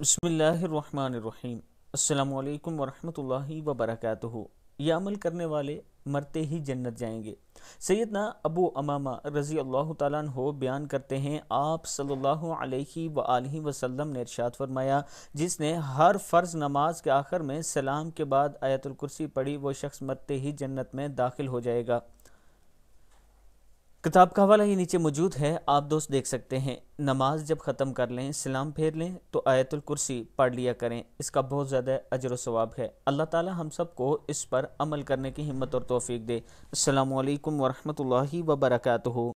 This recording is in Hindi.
बसमीम् अल्लाम वरहमल वबरक यह अमल करने वाले मरते ही जन्नत जाएंगे सैदना अबू अमामा रज़ी अल्लाह तु बयान करते हैं आप सल्लल्लाहु अलैहि सल्ला वसल्लम ने इरशाद फरमाया जिसने हर फ़र्ज़ नमाज के आखिर में सलाम के बाद आयतुल कुर्सी पढ़ी वो शख्स मरते ही जन्नत में दाखिल हो जाएगा किताब का हवाला ये नीचे मौजूद है आप दोस्त देख सकते हैं नमाज जब ख़त्म कर लें सलाम फेर लें तो आयतुल कुर्सी पढ़ लिया करें इसका बहुत ज़्यादा अजर सवाब है अल्लाह ताला हम सबको इस पर अमल करने की हिम्मत और तौफीक दे अल्लाम वरहमल वबरकू